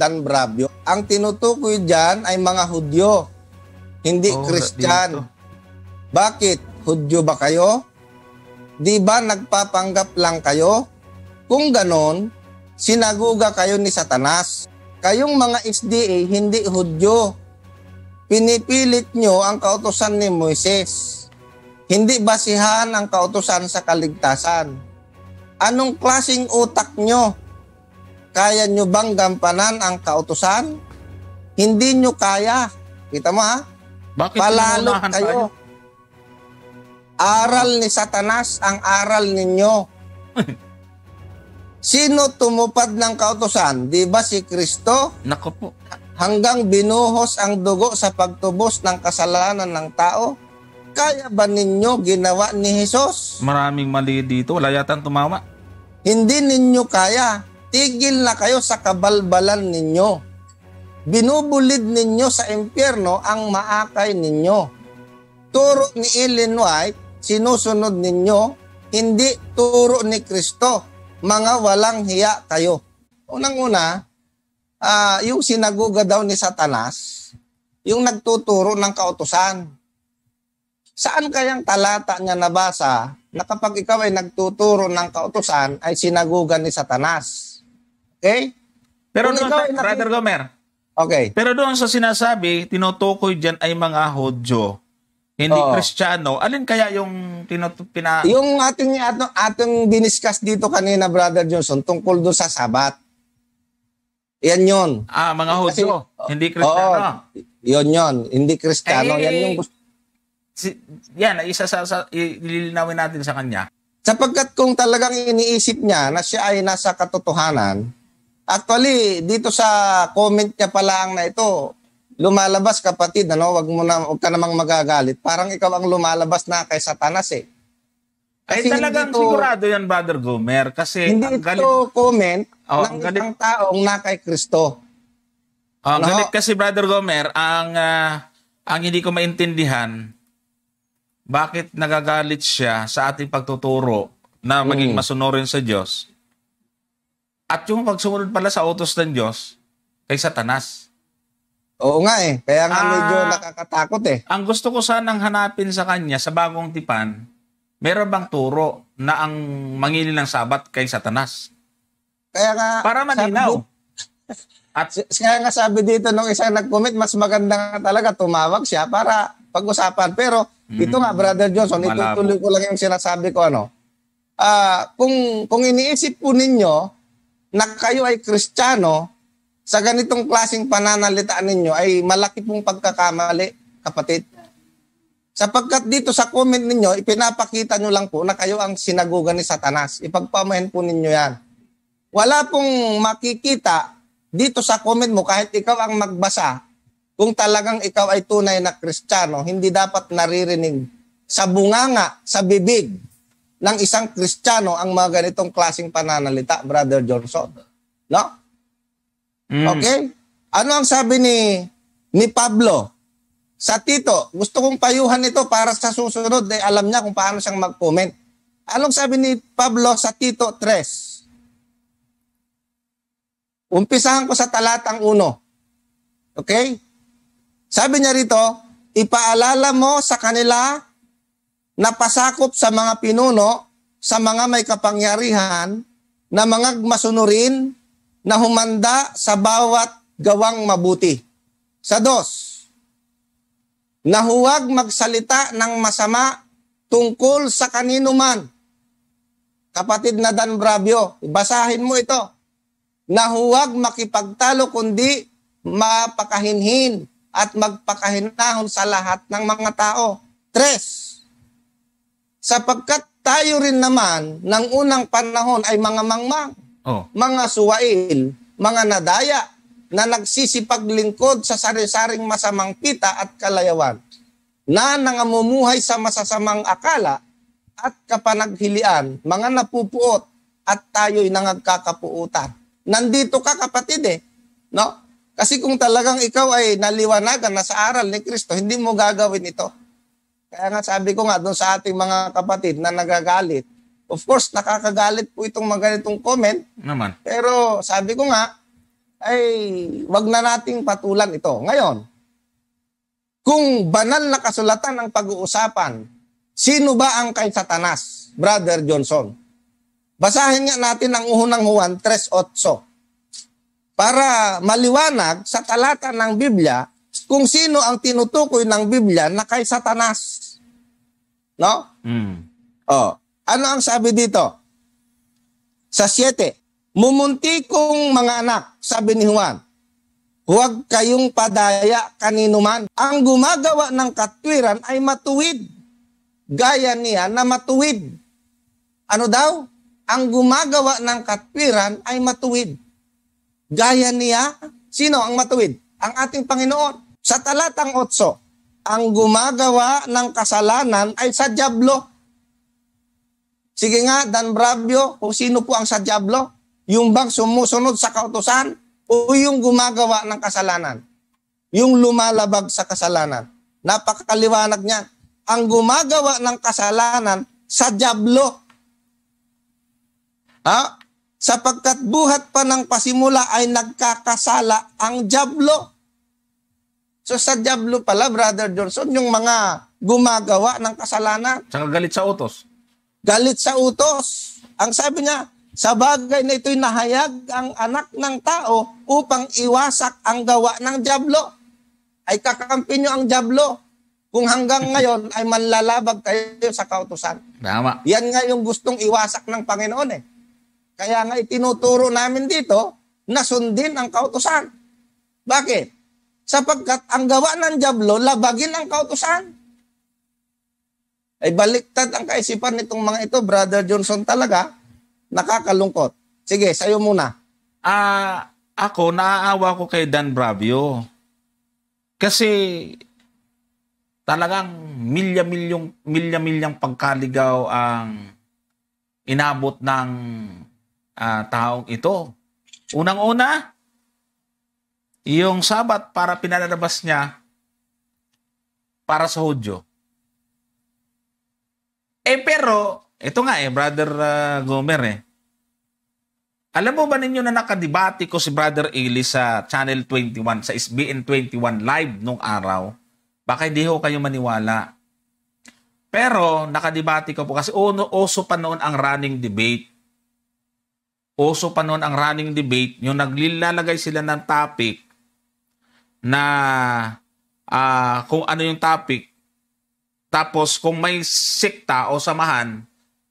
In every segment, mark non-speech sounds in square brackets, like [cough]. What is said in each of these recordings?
Dan Bravio. Ang tinutukoy dyan ay mga Hudyo, hindi oh, Christian. Bakit? Hudyo ba kayo? Di ba nagpapanggap lang kayo? Kung ganon, sinaguga kayo ni Satanas. Kayong mga SDA, hindi Hudyo. Pinipilit nyo ang kautosan ni Moises. Hindi basihan ang kautosan sa kaligtasan. Anong klasing utak nyo? Kaya nyo bang gampanan ang kautusan? Hindi nyo kaya. Kita mo ha? Bakit Palalo kayo. kayo. Aral ni Satanas ang aral ninyo. [laughs] Sino tumupad ng kautusan? Di ba si Kristo? Nako po. Hanggang binuhos ang dugo sa pagtubos ng kasalanan ng tao? Kaya ba ninyo ginawa ni Jesus? Maraming mali dito. Wala yatang tumama. Hindi ninyo kaya. Tigil na kayo sa kabalbalan ninyo. Binubulid ninyo sa impyerno ang maakay ninyo. Turo ni Ellen White, sinusunod ninyo, hindi turo ni Kristo. Mga walang hiya kayo. Unang-una, uh, yung sinagoga daw ni Satanas, yung nagtuturo ng kautosan. Saan kayang talata niya nabasa na kapag ikaw ay nagtuturo ng kautosan ay sinagugan ni Satanas? Okay? Eh? Pero Kung doon, ikaw, na, Brother Gomer. Okay. Pero doon sa sinasabi, tinutukoy dyan ay mga Hodyo. Hindi Oo. Kristiyano. Alin kaya yung tinut- pina... Yung ating, ating, ating diniscuss dito kanina, Brother Johnson, tungkol doon sa sabat. Yan yon. Ah, mga Kasi, Hodyo. Hindi Kristiyano. Oo, yon yon. Hindi Kristiyano. Eh, yan yung Si, yan, isa sa, sa ililinawin natin sa kanya. Sapagkat kung talagang iniisip niya na siya ay nasa katotohanan, Actually, dito sa comment niya pa lang na ito, lumalabas kapatid, ano, wag mo na, wag ka namang magagalit. Parang ikaw ang lumalabas na kay Satanas eh. Kasi Ay talagang ito, sigurado yan, Brother Gomer. Kasi hindi ang galit, ito comment oh, ng galit, isang taong na kay Kristo. Oh, ang ano? galit kasi, Brother Gomer, ang, uh, ang hindi ko maintindihan, bakit nagagalit siya sa ating pagtuturo na maging mm. masunurin sa Diyos at yung pagsumunod pala sa utos ng Diyos kay Satanas. Oo nga eh. Kaya nga ah, medyo nakakatakot eh. Ang gusto ko sanang hanapin sa kanya sa bagong tipan, meron bang turo na ang mangili ng sabat kay Satanas? Kaya nga... Para maninaw. [laughs] At kaya nga sabi dito nung isang nag-comment, mas maganda nga talaga tumawag siya para pag-usapan. Pero mm, ito nga, Brother Johnson, malabo. itutuloy ko lang yung sinasabi ko. Ano? Uh, kung, kung iniisip po ninyo, na kayo ay kristyano, sa ganitong klasing pananalita ninyo ay malaki pong pagkakamali, kapatid. Sapagkat dito sa comment ninyo, ipinapakita nyo lang po na kayo ang sinagugan ni Satanas. Ipagpamahin po ninyo yan. Wala pong makikita dito sa comment mo kahit ikaw ang magbasa kung talagang ikaw ay tunay na kristyano, hindi dapat naririnig sa bunganga, sa bibig, ng isang Kristiyano ang mga ganitong klasing pananalita, Brother Johnson. No? Mm. Okay? Ano ang sabi ni ni Pablo sa Tito? Gusto kong payuhan ito para sa susunod eh alam niya kung paano siyang mag-comment. Anong sabi ni Pablo sa Tito 3? Umpisahan ko sa talatang 1. Okay? Sabi niya rito, ipaalala mo sa kanila na pasakop sa mga pinuno, sa mga may kapangyarihan, na mga masunurin, na humanda sa bawat gawang mabuti. Sa dos, na huwag magsalita ng masama tungkol sa kanino man. Kapatid na Dan Bravio, basahin mo ito. Na huwag makipagtalo kundi mapakahinhin at magpakahinahon sa lahat ng mga tao. Tres, Sapagkat tayo rin naman ng unang panahon ay mga mangmang, oh. mga suwail, mga nadaya na nagsisipaglingkod sa sari-saring masamang kita at kalayawan na nangamumuhay sa masasamang akala at kapanaghilian, mga napupuot at tayo'y nangagkakapuutan. Nandito ka kapatid eh. No? Kasi kung talagang ikaw ay naliwanagan na sa aral ni Kristo, hindi mo gagawin ito. Kaya nga sabi ko nga doon sa ating mga kapatid na nagagalit, of course, nakakagalit po itong mga ganitong comment. Naman. Pero sabi ko nga, ay wag na nating patulan ito. Ngayon, kung banal na kasulatan ang pag-uusapan, sino ba ang kay Satanas, Brother Johnson? Basahin nga natin ang unang Juan 3.8 para maliwanag sa talata ng Biblia kung sino ang tinutukoy ng Biblia na kay Satanas. No? Mm. Oh. Ano ang sabi dito? Sa 7, Mumunti kong mga anak, sabi ni Juan, huwag kayong padaya kanino man. Ang gumagawa ng katwiran ay matuwid. Gaya niya na matuwid. Ano daw? Ang gumagawa ng katwiran ay matuwid. Gaya niya, sino ang matuwid? Ang ating Panginoon. Sa talatang 8, ang gumagawa ng kasalanan ay sa Diablo. Sige nga, Dan Bravio, kung sino po ang sa Diablo? Yung bang sumusunod sa kautosan o yung gumagawa ng kasalanan? Yung lumalabag sa kasalanan. Napakaliwanag niya. Ang gumagawa ng kasalanan sa Diablo. Ha? Sapagkat buhat pa ng pasimula ay nagkakasala ang Diablo. So sa Diablo pala, Brother Johnson, yung mga gumagawa ng kasalanan. Saka galit sa utos. Galit sa utos. Ang sabi niya, sa bagay na ito'y nahayag ang anak ng tao upang iwasak ang gawa ng Diablo. Ay kakampi niyo ang Diablo kung hanggang ngayon ay manlalabag kayo sa kautusan. Tama. Yan nga yung gustong iwasak ng Panginoon eh. Kaya nga itinuturo namin dito na sundin ang kautusan. Bakit? Sapagkat ang gawa ng Diablo, labagin ang kautusan. Ay baliktad ang kaisipan nitong mga ito, Brother Johnson talaga, nakakalungkot. Sige, sa'yo muna. Ah, uh, ako, naaawa ko kay Dan Bravio. Kasi talagang milya-milyong milya-milyang pagkaligaw ang inabot ng uh, taong ito. Unang-una, yung sabat para pinalabas niya para sa Hudyo. Eh pero, ito nga eh, Brother uh, Gomer eh. Alam mo ba ninyo na nakadibati ko si Brother Eli sa Channel 21, sa SBN 21 live nung araw? Baka hindi ho kayo maniwala. Pero nakadibati ko po kasi uno, oso pa noon ang running debate. Oso pa noon ang running debate. Yung naglilalagay sila ng topic na uh, kung ano yung topic tapos kung may sekta o samahan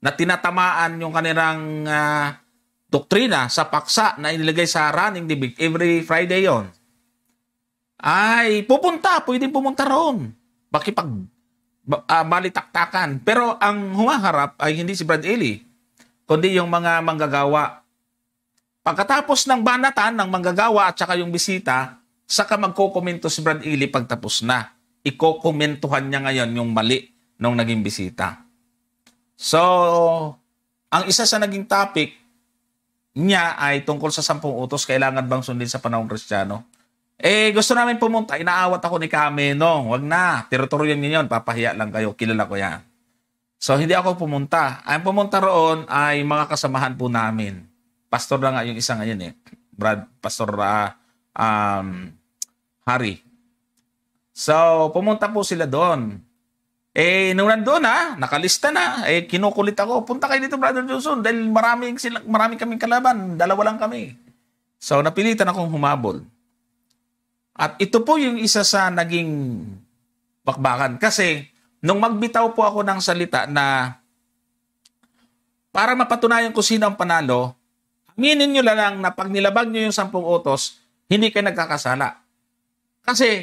na tinatamaan yung kanilang uh, doktrina sa paksa na inilagay sa running debate every Friday yon ay pupunta, pwedeng pumunta roon. Bakipag uh, ah, balitaktakan. Pero ang humaharap ay hindi si Brad Ely, kundi yung mga manggagawa. Pagkatapos ng banatan ng manggagawa at saka yung bisita, Saka magkokomento si Brad Ely pagtapos na. Ikokomentuhan niya ngayon yung mali nung naging bisita. So, ang isa sa naging topic niya ay tungkol sa sampung utos, kailangan bang sundin sa panahong kristyano? Eh, gusto namin pumunta. Inaawat ako ni Kameno. Wag na. Teritoryo niyo yun. Papahiya lang kayo. Kilala ko yan. So, hindi ako pumunta. Ang pumunta roon ay mga kasamahan po namin. Pastor na nga yung isa ngayon eh. Brad, Pastor uh, um, hari. So, pumunta po sila doon. Eh, nung nandun ha, ah, nakalista na, eh, kinukulit ako, punta kayo dito, Brother Johnson, dahil maraming, sila, maraming kaming kalaban, dalawa lang kami. So, napilitan akong humabol. At ito po yung isa sa naging bakbakan. Kasi, nung magbitaw po ako ng salita na para mapatunayan ko sino ang panalo, aminin nyo lang na pag nilabag nyo yung sampung utos, hindi kayo nagkakasala. Kasi,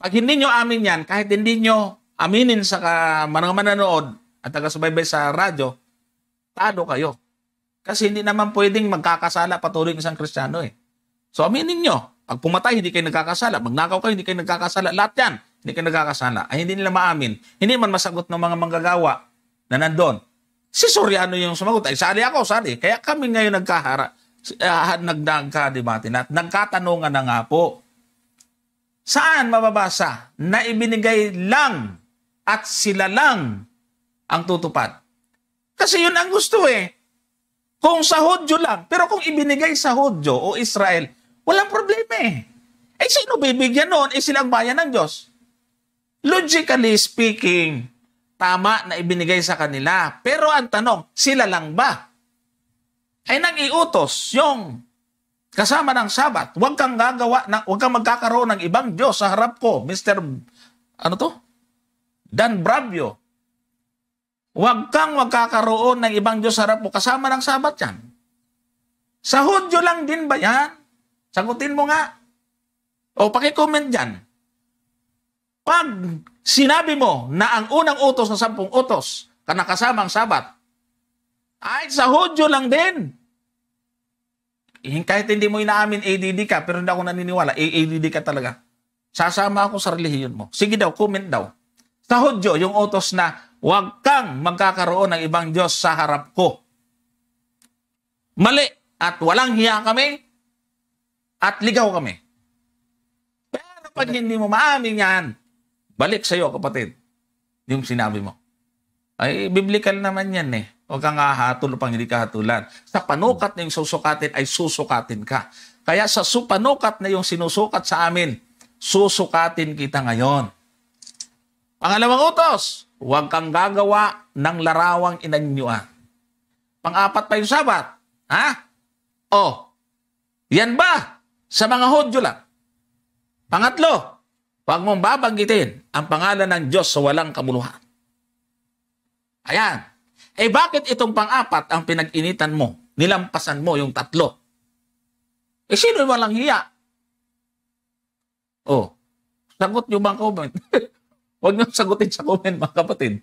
pag hindi nyo amin yan, kahit hindi nyo aminin sa mga mananood at taga-subaybay sa radyo, tado kayo. Kasi hindi naman pwedeng magkakasala patuloy ng isang kristyano eh. So aminin nyo, pag pumatay, hindi kayo nagkakasala. Magnakaw kayo, hindi kayo nagkakasala. Lahat yan, hindi kayo nagkakasala. Ay hindi nila maamin. Hindi man masagot ng mga manggagawa na nandun. Si Soriano yung sumagot. Ay, sali ako, sali. Kaya kami ngayon nagkahara, uh, ah, nagdagka-debate na, nagkatanungan na nga po Saan mababasa na ibinigay lang at sila lang ang tutupad? Kasi yun ang gusto eh. Kung sa Hodyo lang, pero kung ibinigay sa Hodyo o Israel, walang problema eh. Eh sino bibigyan noon? Eh silang bayan ng Diyos. Logically speaking, tama na ibinigay sa kanila. Pero ang tanong, sila lang ba? Ay nang iutos yung kasama ng Sabat. Huwag kang gagawa, na, huwag kang magkakaroon ng ibang Diyos sa harap ko, Mr. Ano to? Dan Bravio. Huwag kang magkakaroon ng ibang Diyos sa harap mo, kasama ng Sabat yan. Sa Hudyo lang din ba yan? Sagutin mo nga. O paki-comment diyan. Pag sinabi mo na ang unang utos na sampung utos, kanakasama ang Sabat, ay sa Hudyo lang din kahit hindi mo inaamin ADD ka, pero hindi ako naniniwala, ADD ka talaga. Sasama ako sa relihiyon mo. Sige daw, comment daw. Sa Hudyo, yung otos na, huwag kang magkakaroon ng ibang Diyos sa harap ko. Mali at walang hiya kami at ligaw kami. Pero pag hindi mo maamin yan, balik sa iyo kapatid, yung sinabi mo. Ay, biblical naman yan eh. Huwag kang ahatol upang hindi ka hatulan. Sa panukat na yung susukatin ay susukatin ka. Kaya sa supanukat na yung sinusukat sa amin, susukatin kita ngayon. Pangalawang utos, huwag kang gagawa ng larawang inanyuan. Pang-apat pa yung sabat. Ha? Oh, yan ba? Sa mga Hudyo lang. Pangatlo, huwag mong babanggitin ang pangalan ng Diyos sa walang kamuluhan. Ayan. Eh bakit itong pang-apat ang pinag-initan mo? Nilampasan mo yung tatlo. Eh sino yung walang hiya? Oh, sagot nyo bang comment? [laughs] Huwag nyo sagutin sa comment mga kapatid.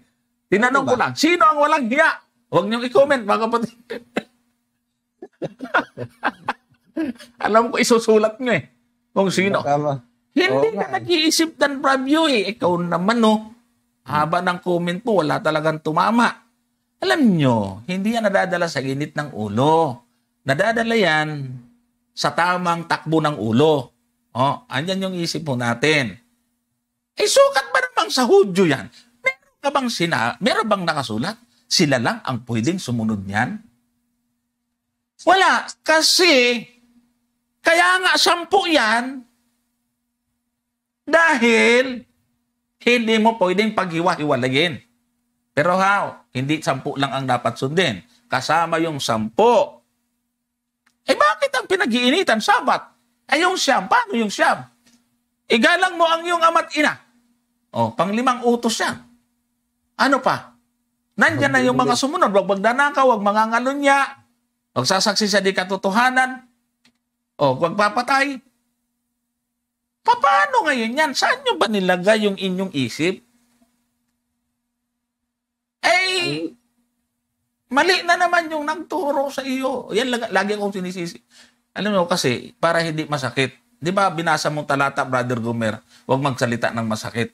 Tinanong ano ko lang, sino ang walang hiya? Huwag nyo i-comment mga kapatid. [laughs] Alam ko isusulat nyo eh kung sino. Hindi Oo, ka eh. nag-iisip dan preview eh. Ikaw naman no. Oh. Haba ng comment po, wala talagang tumama. Alam nyo, hindi yan nadadala sa init ng ulo. Nadadala yan sa tamang takbo ng ulo. Oh, andyan yung isip po natin. Eh, sukat ba namang sa Hudyo yan? Meron ka bang, sina meron bang nakasulat? Sila lang ang pwedeng sumunod niyan? Wala. Kasi, kaya nga sampu yan, dahil hindi mo pwedeng paghiwa-hiwalayin. Pero how? Hindi sampu lang ang dapat sundin. Kasama yung sampu. Eh bakit ang pinag-iinitan? Sabat. Eh yung siyam. Paano yung siyam? Igalang mo ang iyong ama't ina. O, oh, panglimang utos siya. Ano pa? Nandiyan na yung mga sumunod. Huwag magdanaka, huwag mangangalunya. Huwag sasaksi sa di katotohanan. O, oh, huwag papatay. Paano ngayon yan? Saan nyo ba nilagay yung inyong isip? Eh, mali na naman yung nagturo sa iyo. Yan lang, lagi akong sinisisi. Alam mo kasi, para hindi masakit. Di ba binasa mo talata, Brother Gomer, huwag magsalita ng masakit.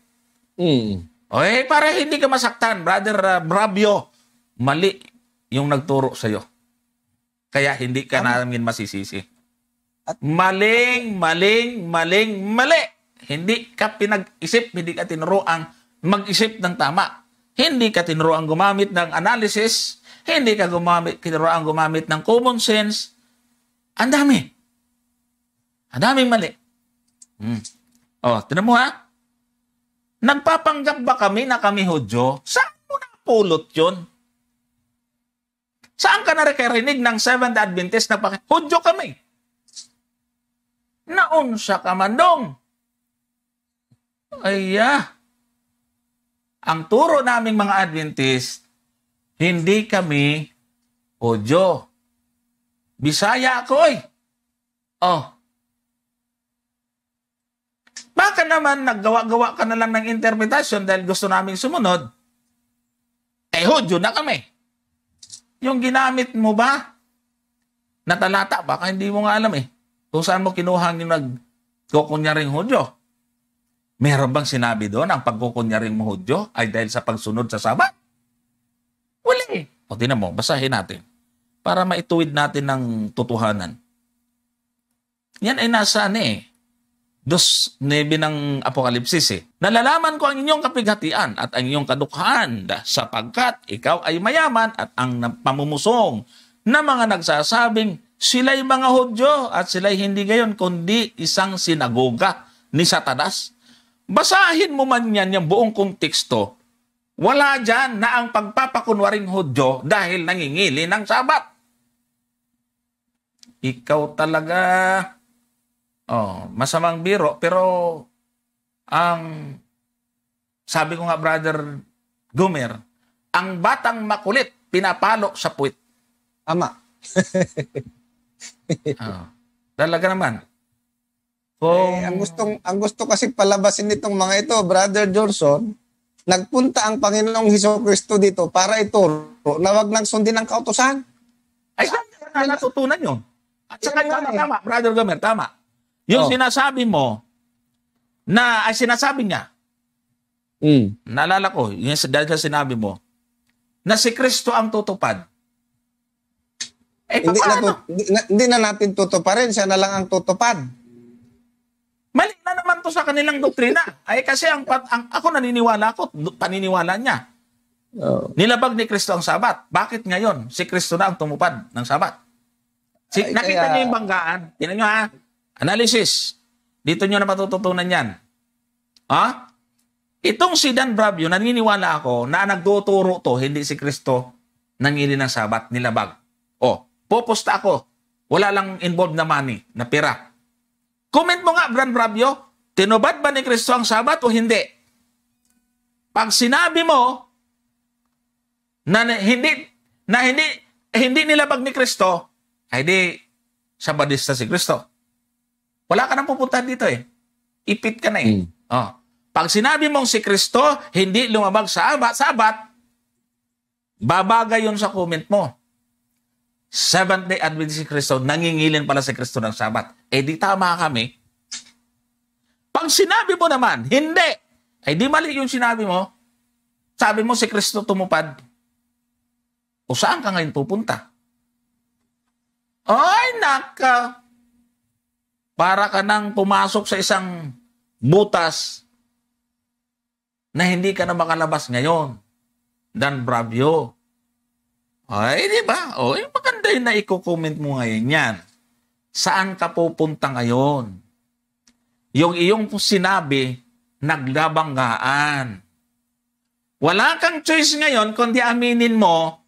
Mm. Okay, para hindi ka masaktan, Brother uh, ah, Bravio, mali yung nagturo sa iyo. Kaya hindi ka namin masisisi. At, maling, maling, maling, mali. Hindi ka pinag-isip, hindi ka tinuruang mag-isip ng tama. Hindi ka tinuruang gumamit ng analysis, hindi ka gumamit, tinuruang gumamit ng common sense. Ang dami. Ang daming mali. Hmm. Oh, tinan mo ha? Nagpapanggap ba kami na kami Hudyo? Saan mo napulot yun? Saan ka narikarinig ng Seventh Adventist na pakit? Hudyo kami. Naunsa ka man dong. Ay, yeah. Ang turo naming mga Adventist, hindi kami Ojo. Bisaya ako eh. Oh. Baka naman naggawa-gawa ka na lang ng interpretasyon dahil gusto naming sumunod. Eh, Hudyo na kami. Yung ginamit mo ba na talata, baka hindi mo nga alam eh. Kung saan mo kinuha yung nagkukunyaring Hudyo. Meron bang sinabi doon ang pagkukunyaring muhudyo ay dahil sa pagsunod sa Sabat? Wala eh. O tinan mo, basahin natin para maituwid natin ng totohanan. Yan ay nasa ano eh, dos nebe ng Apokalipsis eh. Nalalaman ko ang inyong kapighatian at ang inyong kadukhaan sapagkat ikaw ay mayaman at ang pamumusong na mga nagsasabing sila'y mga Hudyo at sila'y hindi gayon kundi isang sinagoga ni Satanas Basahin mo man yan yung buong konteksto, wala dyan na ang pagpapakunwaring Hudyo dahil nangingili ng sabat. Ikaw talaga, oh, masamang biro, pero ang sabi ko nga brother Gumer, ang batang makulit pinapalo sa puwit. Ama. [laughs] oh, talaga naman. Oh. Eh, ang gustong ang gusto kasi palabasin nitong mga ito, Brother Johnson, nagpunta ang Panginoong Hesus Kristo dito para ituro na wag nang sundin ang kautosan. Ay, saan na natutunan 'yon? At saka, tama, eh. tama, Brother Gomer, tama. Yung oh. sinasabi mo, na, ay sinasabi niya, mm. naalala ko, yung dahil sa sinabi mo, na si Kristo ang tutupad. Eh, hindi, na, hindi na natin tutuparin, siya na lang ang tutupad to sa kanilang doktrina. Ay kasi ang, ang ako naniniwala ko, paniniwala niya. Oh. Nilabag ni Kristo ang Sabat. Bakit ngayon si Kristo na ang tumupad ng Sabat? Si, Ay, nakita kaya... niyo yung banggaan. Tinan niyo ha. Analysis. Dito niyo na matututunan yan. Ha? Itong si Dan Bravio, naniniwala ako na nagtuturo to, hindi si Kristo nangili ng Sabat, nilabag. O, popusta ako. Wala lang involved na money, na pira. Comment mo nga, Bran Bravio, Tinubad ba ni Kristo ang Sabat o hindi? Pag sinabi mo na hindi na hindi hindi nila pag ni Kristo, ay di Sabadista si Kristo. Wala ka nang pupunta dito eh. Ipit ka na eh. Mm. Oh. Pag sinabi mong si Kristo hindi lumabag sa Sabat, Sabat, babagay yon sa comment mo. Seventh-day Adventist si Kristo, nangingilin pala si Kristo ng Sabat. Eh di tama kami pag sinabi mo naman, hindi, ay di mali yung sinabi mo. Sabi mo si Kristo tumupad. O saan ka ngayon pupunta? Ay, naka. Para ka nang pumasok sa isang butas na hindi ka na makalabas ngayon. Dan Bravio. Ay, di ba? O, maganda yung na i-comment mo ngayon yan. Saan ka pupunta ngayon? yung iyong sinabi, naglabanggaan. Wala kang choice ngayon kundi aminin mo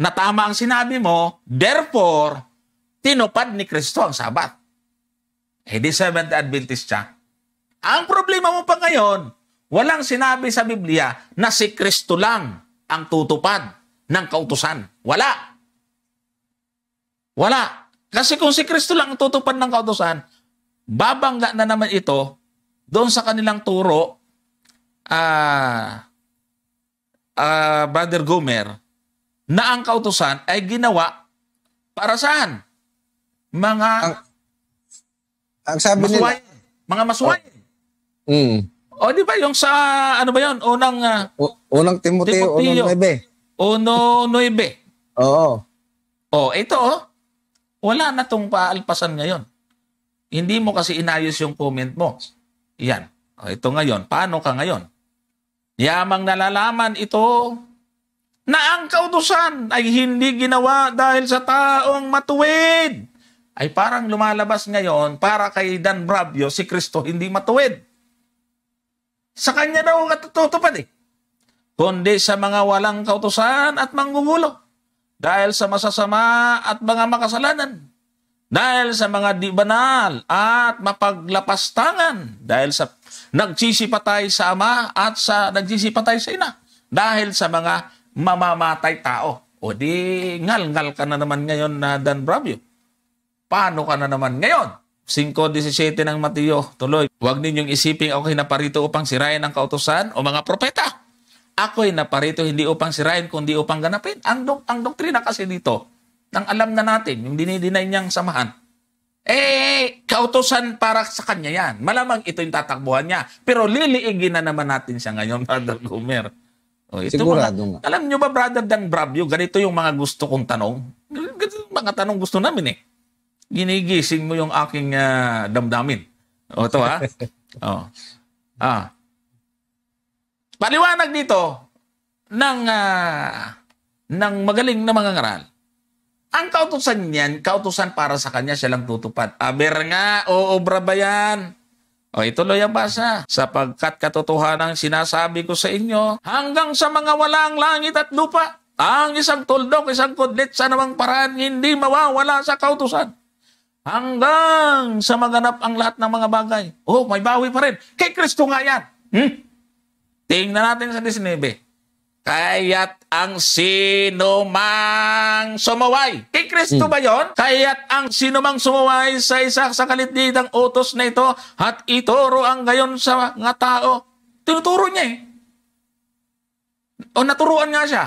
na tama ang sinabi mo, therefore, tinupad ni Kristo ang Sabat. Eh di Seventh Adventist siya. Ang problema mo pa ngayon, walang sinabi sa Biblia na si Kristo lang ang tutupad ng kautusan. Wala. Wala. Kasi kung si Kristo lang ang tutupad ng kautusan, babangga na naman ito doon sa kanilang turo ah uh, uh, Brother Gomer na ang kautusan ay ginawa para saan? Mga ang, ang sabi masuwain, nila, mga masuwain. Oh, mm. O di ba yung sa ano ba yon? Unang uh, o, unang Timoteo, Timoteo 1:9. 1:9. Oo. Oh, ito oh. Wala na tong paalpasan ngayon. Hindi mo kasi inayos yung comment mo. Yan. O, ito ngayon. Paano ka ngayon? Yamang nalalaman ito na ang kaudusan ay hindi ginawa dahil sa taong matuwid. Ay parang lumalabas ngayon para kay Dan Bravio si Kristo hindi matuwid. Sa kanya daw katutupad eh. Kundi sa mga walang kautusan at manggugulo dahil sa masasama at mga makasalanan dahil sa mga di banal at mapaglapastangan dahil sa nagsisipatay sa ama at sa nagsisipatay sa ina dahil sa mga mamamatay tao. O di ngal-ngal ka na naman ngayon na Dan Bravio. Paano ka na naman ngayon? 5.17 ng Mateo, tuloy. Huwag ninyong isipin ako'y naparito upang sirain ang kautosan o mga propeta. Ako'y naparito hindi upang sirain kundi upang ganapin. Ang, do- ang doktrina kasi dito, nang alam na natin, yung dinidinay niyang samahan, eh, kautosan para sa kanya yan. Malamang ito yung tatakbuhan niya. Pero liliigin na naman natin siya ngayon, [laughs] Brother Gomer. O, oh, ito Sigurado mga, nga. Alam nyo ba, Brother Dan Bravio, ganito yung mga gusto kong tanong. Ganito yung mga tanong gusto namin eh. Ginigising mo yung aking uh, damdamin. O, oh, ito ha. Ah. [laughs] o. Oh. Ah. Paliwanag dito ng uh, ng magaling na mga ngaral ang kautusan niyan, kautusan para sa kanya siya lang tutupad. Aber ah, nga, oobra ba yan? O ituloy ang basa, sapagkat katotohanan sinasabi ko sa inyo, hanggang sa mga walang langit at lupa, ang isang tuldok, isang kudlit sa namang paraan, hindi mawawala sa kautusan. Hanggang sa maganap ang lahat ng mga bagay. Oh, may bawi pa rin. Kay Kristo nga yan. Hmm? Tingnan natin sa 19. Kaya't ang sino mang sumaway. Kay Kristo hmm. ba yon? Kaya't ang sino mang sumaway sa isa sa kalitdidang utos na ito at ituro ang gayon sa mga tao. Tinuturo niya eh. O naturuan nga siya.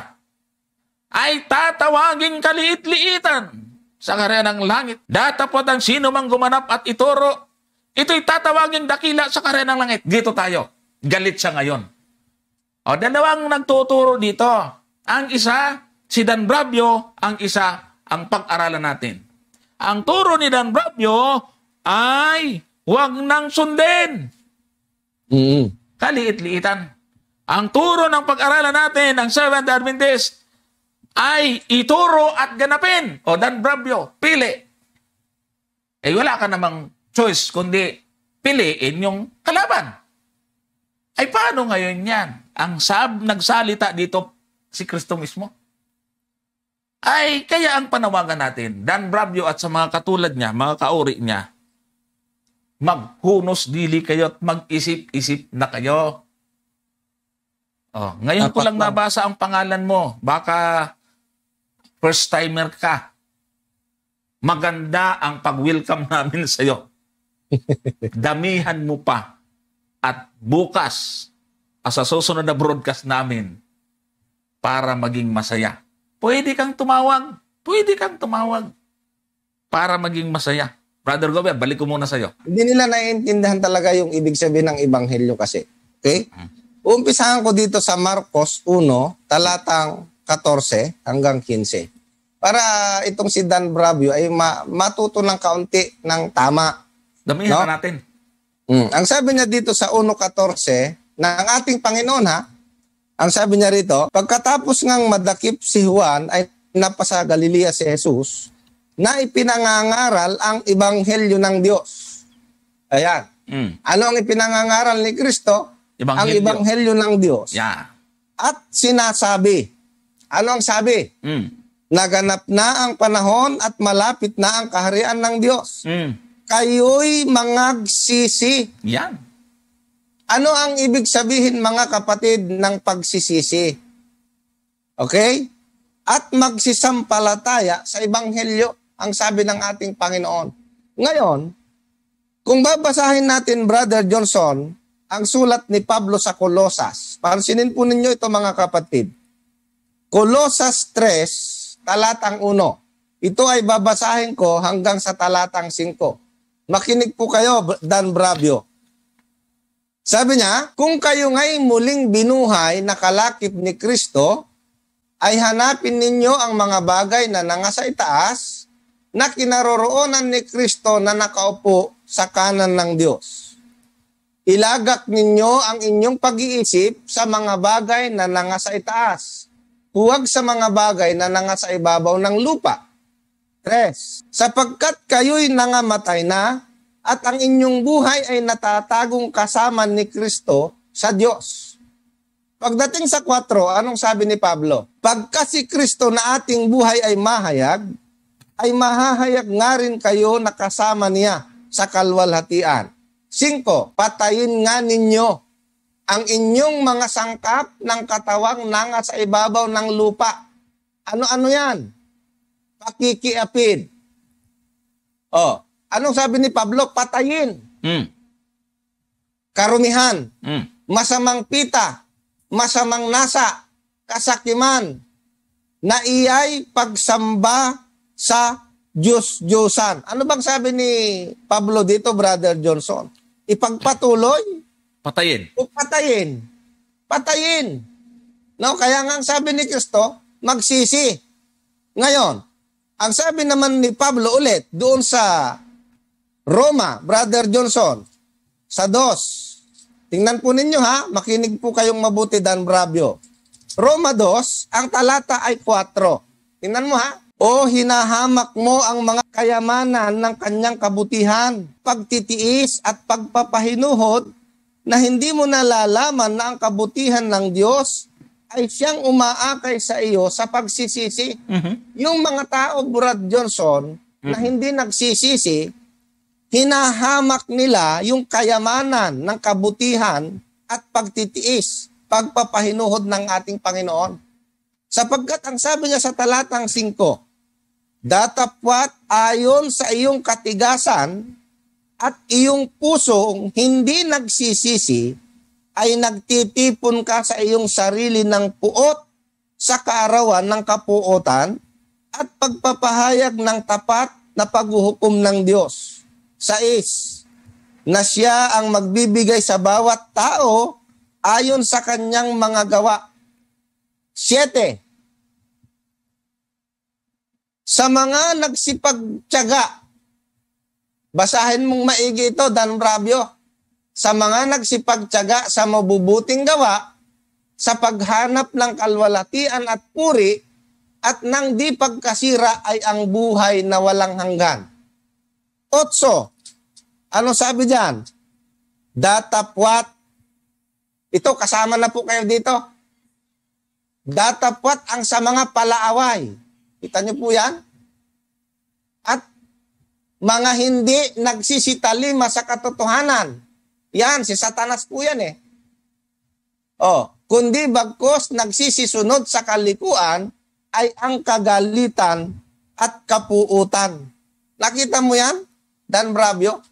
Ay tatawagin kaliit-liitan sa karya ng langit. Datapot ang sino mang gumanap at ituro. Ito'y tatawagin dakila sa karya ng langit. Dito tayo. Galit siya ngayon. O, dalawang nagtuturo dito. Ang isa, si Dan Bravio, ang isa, ang pag-aralan natin. Ang turo ni Dan Bravio ay huwag nang sundin. Mm-hmm. Kaliit-liitan. Ang turo ng pag-aralan natin ang Seventh Adventist ay ituro at ganapin. O Dan Bravio, pili. Eh wala ka namang choice kundi piliin yung kalaban. Ay paano ngayon yan? ang sab nagsalita dito si Kristo mismo. Ay, kaya ang panawagan natin, Dan Bravio at sa mga katulad niya, mga kauri niya, maghunos dili kayo at mag-isip-isip na kayo. Oh, ngayon Apat ko lang nabasa ang pangalan mo. Baka first timer ka. Maganda ang pag-welcome namin sa iyo. [laughs] Damihan mo pa. At bukas, sa susunod na broadcast namin para maging masaya. Pwede kang tumawag. Pwede kang tumawag para maging masaya. Brother Gober, balik ko muna sa iyo. Hindi nila naiintindihan talaga yung ibig sabihin ng Ebanghelyo kasi. Okay? Mm-hmm. Umpisahan ko dito sa Marcos 1, talatang 14 hanggang 15. Para itong si Dan Bravio ay ma- matuto ng kaunti ng tama. Damihan no? natin. Mm. Ang sabi niya dito sa 1.14, ng ating Panginoon ha. Ang sabi niya rito, pagkatapos ngang madakip si Juan ay napasa Galilea si Jesus na ipinangangaral ang ebanghelyo ng Diyos. Ayan. Mm. Ano ang ipinangangaral ni Kristo? Ang ebanghelyo ng Diyos. Yeah. At sinasabi, ano ang sabi? Mm. Naganap na ang panahon at malapit na ang kaharian ng Diyos. Mm. Kayo'y mangagsisi. Yan. Yeah ano ang ibig sabihin mga kapatid ng pagsisisi? Okay? At magsisampalataya sa Ebanghelyo, ang sabi ng ating Panginoon. Ngayon, kung babasahin natin, Brother Johnson, ang sulat ni Pablo sa Colosas. Pansinin po ninyo ito mga kapatid. Colosas 3, talatang 1. Ito ay babasahin ko hanggang sa talatang 5. Makinig po kayo, Dan Bravio. Sabi niya, kung kayo ngay muling binuhay na kalakip ni Kristo, ay hanapin ninyo ang mga bagay na nangasa itaas na kinaroroonan ni Kristo na nakaupo sa kanan ng Diyos. Ilagak ninyo ang inyong pag-iisip sa mga bagay na nangasa itaas. Huwag sa mga bagay na nangasa ibabaw ng lupa. 3. Sapagkat kayo'y nangamatay na, at ang inyong buhay ay natatagong kasama ni Kristo sa Diyos. Pagdating sa 4, anong sabi ni Pablo? Pagka si Kristo na ating buhay ay mahayag, ay mahahayag nga rin kayo na kasama niya sa kalwalhatian. 5. Patayin nga ninyo ang inyong mga sangkap ng katawang nanga sa ibabaw ng lupa. Ano-ano yan? Pakikiapid. Oh, Anong sabi ni Pablo? Patayin. Mm. Karumihan. Mm. Masamang pita. Masamang nasa. Kasakiman. Na iyay pagsamba sa Diyos Diyosan. Ano bang sabi ni Pablo dito, Brother Johnson? Ipagpatuloy. Patayin. O patayin. Patayin. No, kaya nga ang sabi ni Kristo, magsisi. Ngayon, ang sabi naman ni Pablo ulit doon sa Roma, Brother Johnson, sa dos. Tingnan po ninyo ha, makinig po kayong mabuti Dan Bravio. Roma dos, ang talata ay 4. Tingnan mo ha. O hinahamak mo ang mga kayamanan ng kanyang kabutihan, pagtitiis at pagpapahinuhod na hindi mo nalalaman na ang kabutihan ng Diyos ay siyang umaakay sa iyo sa pagsisisi. Mm-hmm. Yung mga tao, Brad Johnson, mm-hmm. na mhm. hindi nagsisisi, hinahamak nila yung kayamanan ng kabutihan at pagtitiis, pagpapahinuhod ng ating Panginoon. Sapagkat ang sabi niya sa talatang 5, Datapwat ayon sa iyong katigasan at iyong pusong hindi nagsisisi ay nagtitipon ka sa iyong sarili ng puot sa kaarawan ng kapuotan at pagpapahayag ng tapat na paghuhukom ng Diyos 6 na siya ang magbibigay sa bawat tao ayon sa kanyang mga gawa. 7 Sa mga nagsipagtiyaga, basahin mong maigi ito, Dan Rabio, sa mga nagsipagtiyaga sa mabubuting gawa, sa paghanap ng kalwalatian at puri, at nang di pagkasira ay ang buhay na walang hanggan. Otso, ano sabi diyan? Datapwat. Ito, kasama na po kayo dito. Datapwat ang sa mga palaaway. Kita niyo po yan? At mga hindi nagsisitalima sa katotohanan. Yan, si Satanas po yan eh. O, oh, kundi bagkos nagsisisunod sa kalikuan ay ang kagalitan at kapuutan. Nakita mo yan, Dan Bravio?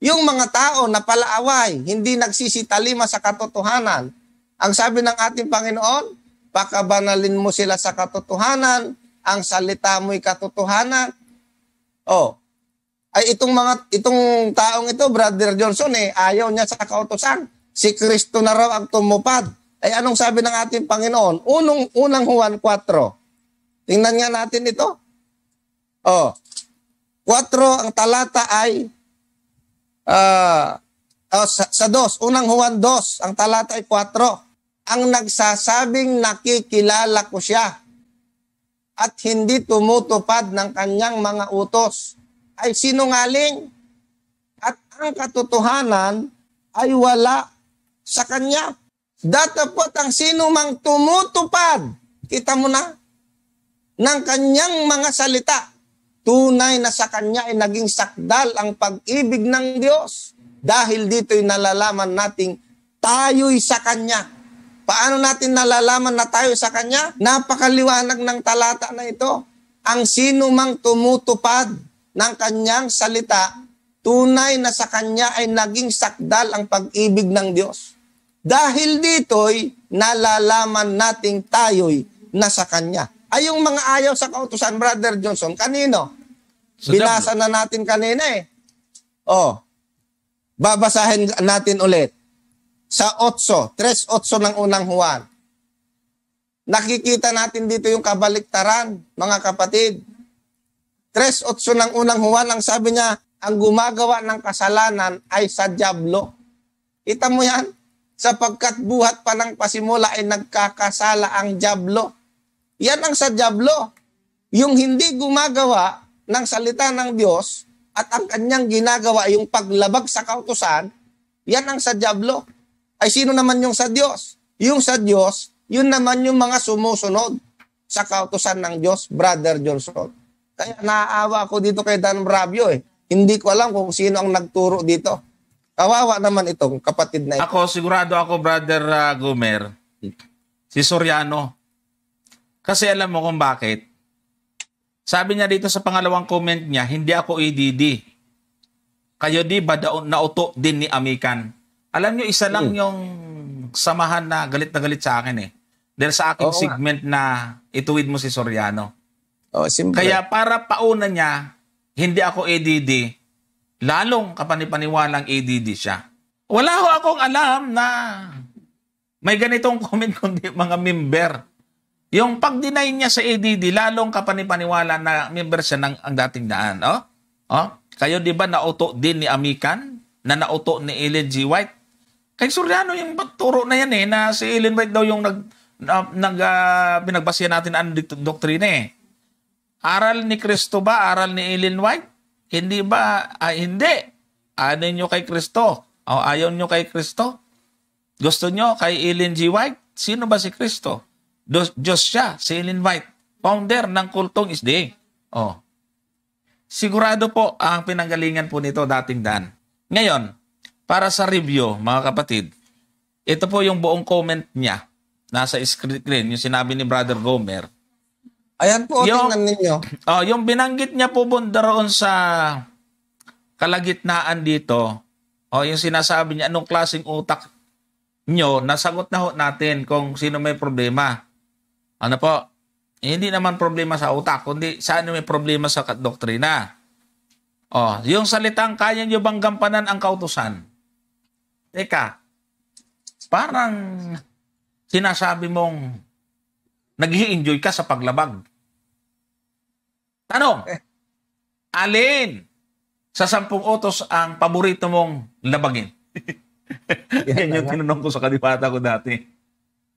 Yung mga tao na palaaway, hindi nagsisitalima sa katotohanan. Ang sabi ng ating Panginoon, pakabanalin mo sila sa katotohanan, ang salita mo'y katotohanan. Oh, ay itong mga itong taong ito, Brother Johnson eh, ayaw niya sa kautosan. Si Kristo na raw ang tumupad. Ay anong sabi ng ating Panginoon? Unong unang Juan 4. Tingnan nga natin ito. Oh. 4 ang talata ay uh, uh, sa, sa dos, unang Juan dos, ang talata ay 4, ang nagsasabing nakikilala ko siya at hindi tumutupad ng kanyang mga utos ay sinungaling at ang katotohanan ay wala sa kanya. Datapot ang sino mang tumutupad, kita mo na, ng kanyang mga salita Tunay na sa kanya ay naging sakdal ang pag-ibig ng Diyos. Dahil dito'y nalalaman nating tayo'y sa kanya. Paano natin nalalaman na tayo sa kanya? Napakaliwanag ng talata na ito. Ang sino mang tumutupad ng kanyang salita, tunay na sa kanya ay naging sakdal ang pag-ibig ng Diyos. Dahil dito'y nalalaman nating tayo'y nasa kanya ay yung mga ayaw sa kautusan, Brother Johnson, kanino? So, Binasa na natin kanina eh. Oh, babasahin natin ulit. Sa 8, 3.8 ng unang Juan. Nakikita natin dito yung kabaliktaran, mga kapatid. 3 3.8 ng unang Juan, ang sabi niya, ang gumagawa ng kasalanan ay sa Diablo. Kita mo yan? Sapagkat buhat pa ng pasimula ay nagkakasala ang Diablo. Yan ang sa Diablo. Yung hindi gumagawa ng salita ng Diyos at ang kanyang ginagawa, yung paglabag sa kautusan, yan ang sa Diablo. Ay sino naman yung sa Diyos? Yung sa Diyos, yun naman yung mga sumusunod sa kautusan ng Diyos, Brother Johnson. Kaya naaawa ako dito kay Dan Bravio eh. Hindi ko alam kung sino ang nagturo dito. Kawawa naman itong kapatid na ito. Ako, sigurado ako, Brother uh, Gomer. Si Soriano. Kasi alam mo kung bakit. Sabi niya dito sa pangalawang comment niya, hindi ako EDD. Kayo di ba nauto din ni Amikan? Alam niyo, isa lang hmm. yung samahan na galit na galit sa akin eh. Dahil sa aking Oo segment na ituwid mo si Soriano. Oh, simple. Kaya para pauna niya, hindi ako ADD, e lalong kapanipaniwalang ADD e siya. Wala ho akong alam na may ganitong [laughs] comment kundi mga member yung pag-deny niya sa ADD, lalong kapanipaniwala na member siya ng ang dating daan. Oh? Oh? Kayo di ba nauto din ni Amikan? Na nauto ni Ellen G. White? Kay Suryano yung pagturo na yan eh, na si Ellen White daw yung nag, uh, nag uh, ah, pinagbasiya natin ang doktrina eh. Aral ni Kristo ba? Aral ni Ellen White? Hindi ba? Ah, hindi. Ano nyo kay Kristo? O oh, ayaw nyo kay Kristo? Gusto nyo kay Ellen G. White? Sino ba si Kristo? Diyos siya, si Ellen White, founder ng kultong isde. Oh. Sigurado po ang pinanggalingan po nito dating dan. Ngayon, para sa review, mga kapatid, ito po yung buong comment niya. Nasa screen, yung sinabi ni Brother Gomer. Ayan po, yung, tingnan ninyo. Oh, yung binanggit niya po bundaroon sa kalagitnaan dito, oh, yung sinasabi niya, anong klaseng utak nyo, nasagot na ho natin kung sino may problema. Ano po? Eh, hindi naman problema sa utak, kundi saan may problema sa doktrina. Oh, yung salitang kaya nyo bang gampanan ang kautusan? Teka, parang sinasabi mong nag enjoy ka sa paglabag. Tanong, eh. alin sa sampung otos ang paborito mong labagin? [laughs] Yan yung tinanong ko sa kanibata ko dati.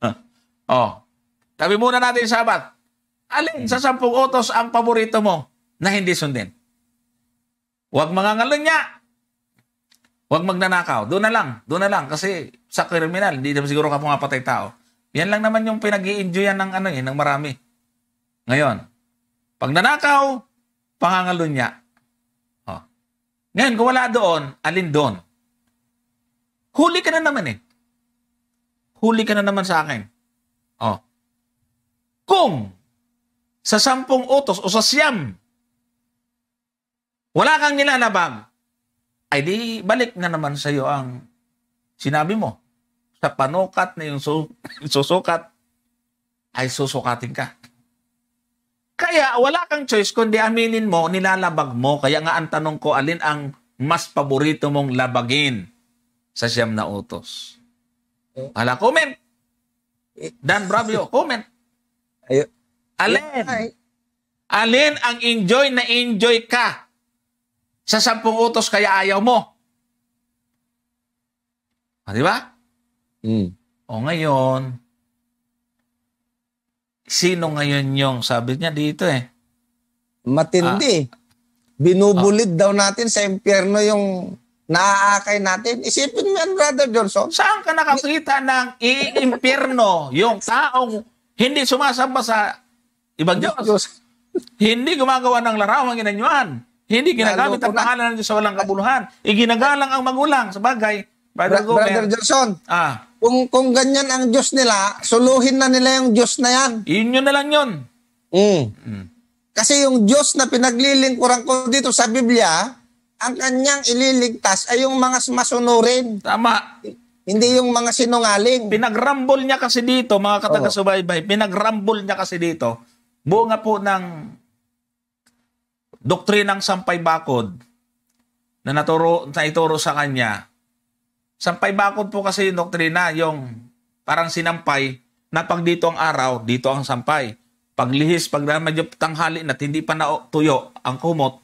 Huh. Oh, Tabi muna natin sabat. Alin hmm. sa sampung otos ang paborito mo na hindi sundin? Huwag mga ngalunya. Huwag magnanakaw. Doon na lang. Doon na lang. Kasi sa kriminal, hindi naman siguro ka pumapatay tao. Yan lang naman yung pinag enjoyan ng, ano, eh, ng marami. Ngayon, pag nanakaw, pangangalunya. Oh. Ngayon, kung wala doon, alin doon? Huli ka na naman eh. Huli ka na naman sa akin. Kung sa sampung utos o sa siyam, wala kang nilalabag, ay di balik na naman sa iyo ang sinabi mo. Sa panukat na yung [laughs] susukat, ay susukatin ka. Kaya wala kang choice kundi aminin mo, nilalabag mo. Kaya nga ang tanong ko, alin ang mas paborito mong labagin sa siyam na utos? Hala, comment! Dan Bravio, comment! Ay- Alin? Ay. Eh. Alin ang enjoy na enjoy ka sa sampung utos kaya ayaw mo? Ah, di ba? Mm. O ngayon, sino ngayon yung sabi niya dito eh? Matindi. Ah. Binubulid ah. daw natin sa impyerno yung naaakay natin. Isipin mo yan, Brother Johnson. Saan ka nakakita ng iimpyerno yung taong hindi sumasamba sa ibang Diyos. Diyos. Hindi gumagawa ng larawang inanyuan. Hindi ginagamit ang pangalan ng Diyos sa walang kabuluhan. Iginagalang ang magulang. Sabagay, Brother Bra- Brother Gerson, ah. kung, kung ganyan ang Diyos nila, suluhin na nila yung Diyos na yan. Yun yun na lang yun. Mm. Mm. Kasi yung Diyos na pinaglilingkuran ko dito sa Biblia, ang kanyang ililigtas ay yung mga masunurin. Tama. Hindi yung mga sinungaling. Pinagrambol niya kasi dito, mga kataga-subaybay, pinagrambol niya kasi dito, bunga po ng doktrinang sampay bakod na naturo, na ituro sa kanya. Sampay bakod po kasi yung doktrina, yung parang sinampay na pag dito ang araw, dito ang sampay. Paglihis, pag medyo tanghali na hindi pa na tuyo ang kumot,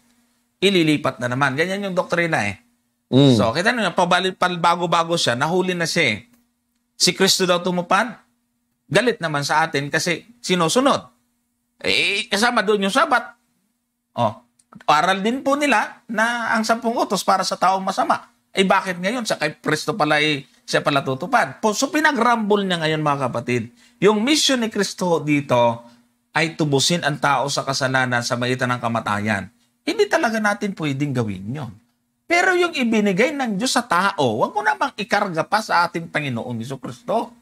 ililipat na naman. Ganyan yung doktrina eh. Mm. So, kita nyo, pabalik, bago-bago siya, nahuli na siya eh. Si Kristo daw tumupad. Galit naman sa atin kasi sinusunod. Eh, kasama doon yung sabat. Oh, aral din po nila na ang sampung utos para sa taong masama. Eh bakit ngayon sa kay Kristo pala eh, siya pala tutupan. Po, so pinagrambol niya ngayon mga kapatid. Yung mission ni Kristo dito ay tubusin ang tao sa kasalanan sa maitan ng kamatayan. Hindi talaga natin pwedeng gawin yon. Pero yung ibinigay ng Diyos sa tao, huwag mo namang ikarga pa sa ating Panginoong Iso Kristo.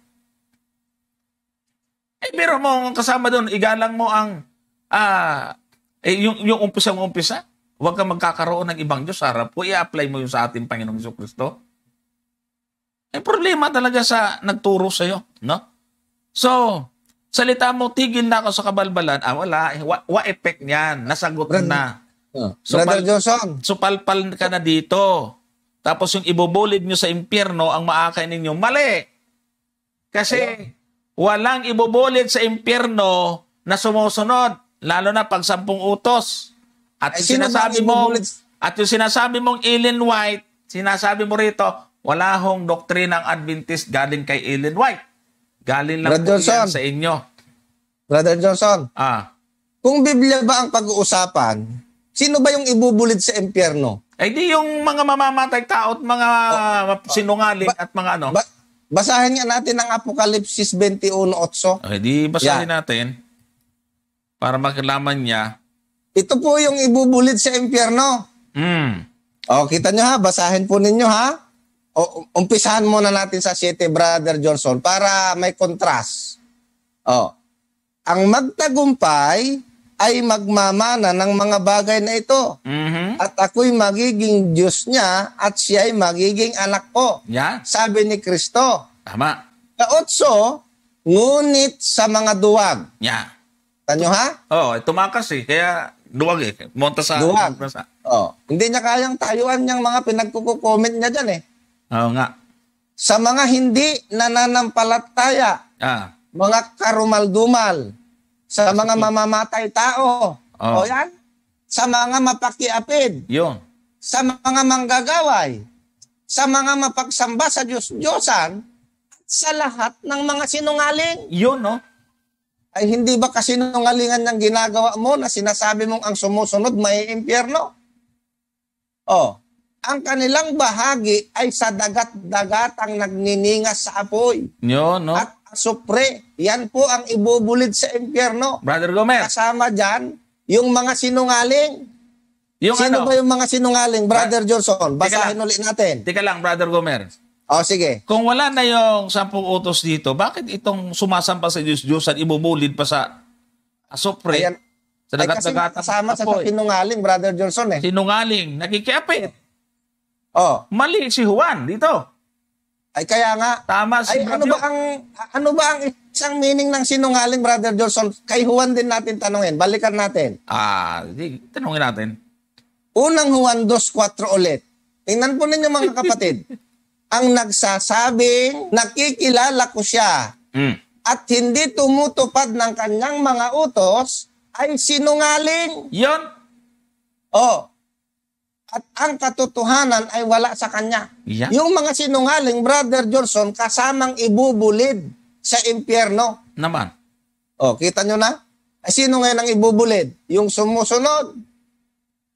Eh, pero mo kasama doon, igalang mo ang ah, eh, yung, yung umpisa umpisa. Huwag kang magkakaroon ng ibang Diyos harap ko. I-apply mo yung sa ating Panginoong Iso Kristo. Eh, problema talaga sa nagturo sa'yo. No? So, salita mo, tigil na ako sa kabalbalan. Ah, wala. Eh, what, wa effect niyan. Nasagot Brand, na. Oh. so Brother pal- Johnson. So palpal ka na dito. Tapos yung ibubulid nyo sa impyerno, ang maakain ninyo, mali. Kasi Ayan. walang ibubulid sa impyerno na sumusunod, lalo na pag sampung utos. At Ay, sinasabi mo, at yung sinasabi mong Ellen White, sinasabi mo rito, wala hong ng Adventist galing kay Ellen White. Galing lang Brother Johnson. sa inyo. Brother Johnson. Ah. Kung Biblia ba ang pag-uusapan, Sino ba yung ibubulid sa impyerno? Ay eh, di yung mga mamamatay tao at mga oh, oh, sinungaling ba, at mga ano. Ba, basahin nga natin ang Apokalipsis 21.8. Ay di basahin yeah. natin para magkalaman niya. Ito po yung ibubulid sa impyerno. Hmm. O, oh, kita nyo ha, basahin po ninyo ha. O, umpisahan muna natin sa 7, Brother Johnson, para may contrast. O, ang magtagumpay ay magmamana ng mga bagay na ito. Mm-hmm. At ako'y magiging Diyos niya at siya ay magiging anak ko. Yeah. Sabi ni Kristo. Tama. Kaotso, ngunit sa mga duwag. Yeah. Tanyo ha? Oo, oh, tumakas eh. Kaya duwag eh. Monta sa... Duwag. Sa... Oh. Hindi niya kayang tayuan niyang mga pinagkukukomment niya dyan eh. Oo nga. Sa mga hindi nananampalataya, ah. mga karumaldumal, sa mga mamamatay tao. Oh. O yan. Sa mga mapakiapid. Yun. Sa mga manggagaway. Sa mga mapagsamba sa Diyos Diyosan. sa lahat ng mga sinungaling. Yun, no? Ay hindi ba kasi nungalingan ng ginagawa mo na sinasabi mong ang sumusunod may impyerno? Oh, ang kanilang bahagi ay sa dagat-dagat ang nagniningas sa apoy. Yun, no? At supre. Yan po ang ibubulid sa impyerno. Brother Gomez. Kasama dyan yung mga sinungaling. Yung Sino ano? ba yung mga sinungaling, Brother Bra- Johnson? Basahin ulit natin. Tika lang, Brother Gomez. oh, sige. Kung wala na yung sampung utos dito, bakit itong sumasampa sa Diyos-Diyos at ibubulid pa sa asopre? Ayan. Sa Ay, kasi kasama sa, sa sinungaling, Brother Johnson eh. Sinungaling, nakikiapit. Oh. Mali si Juan dito. Ay kaya nga. Tama si Ay, ano ba ang ano ba ang isang meaning ng sinungaling Brother Johnson? Kay Juan din natin tanungin. Balikan natin. Ah, tanungin natin. Unang Juan 2:4 ulit. Tingnan po ninyo mga [laughs] kapatid. ang nagsasabing nakikilala ko siya mm. at hindi tumutupad ng kanyang mga utos ay sinungaling. Yon. Oh, at ang katotohanan ay wala sa kanya. Yeah. Yung mga sinungaling, Brother Johnson, kasamang ibubulid sa impyerno. Naman. O, oh, kita nyo na? Ay, sino ngayon ang ibubulid? Yung sumusunod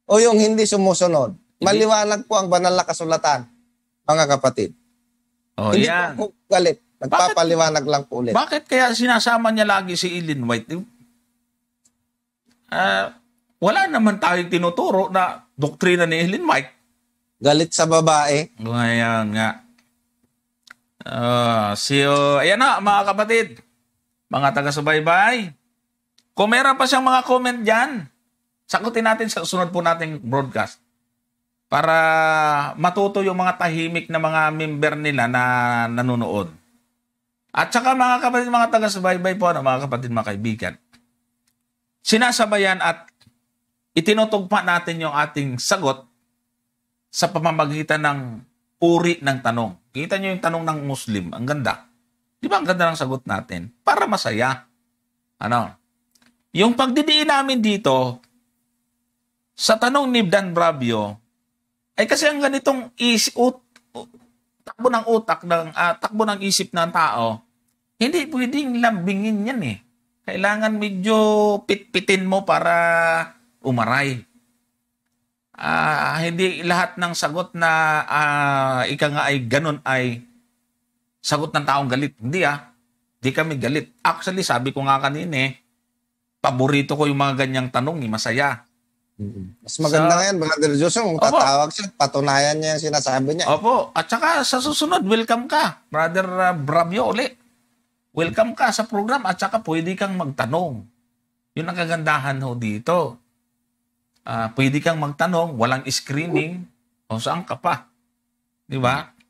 o yung hindi sumusunod? Hindi. Maliwanag po ang banal na kasulatan, mga kapatid. O, oh, hindi yan. po galit. Nagpapaliwanag bakit, lang po ulit. Bakit kaya sinasama niya lagi si Ellen White? Ah... Uh, wala naman tayong tinuturo na doktrina ni Ellen White. Galit sa babae. Ayan nga. Uh, ah, so, oh, ayan na mga kapatid, mga taga-subaybay. Kung meron pa siyang mga comment dyan, sakutin natin sa sunod po nating broadcast para matuto yung mga tahimik na mga member nila na nanonood. At saka mga kapatid, mga taga-subaybay po, ano, mga kapatid, mga kaibigan, sinasabayan at itinutugma natin yung ating sagot sa pamamagitan ng uri ng tanong. Kita nyo yung tanong ng Muslim. Ang ganda. Di ba ang ganda ng sagot natin? Para masaya. Ano? Yung pagdidiin namin dito, sa tanong ni Dan Bravio, ay kasi ang ganitong is, ut, ut, takbo ng utak, ng, uh, takbo ng isip ng tao, hindi pwedeng lambingin yan eh. Kailangan medyo pitpitin mo para umaray. Uh, hindi lahat ng sagot na uh, ika nga ay ganun ay sagot ng taong galit. Hindi ah. Hindi kami galit. Actually, sabi ko nga kanina eh, paborito ko yung mga ganyang tanong, eh, masaya. Mas maganda so, ngayon, Brother Joshua, kung tatawag siya, patunayan niya yung sinasabi niya. Opo, at saka sa susunod, welcome ka, Brother uh, ah, Bramio uli. Welcome ka sa program at saka pwede kang magtanong. Yun ang kagandahan ho dito. Uh, pwede kang magtanong, walang screening, o saan ka pa? Di ba?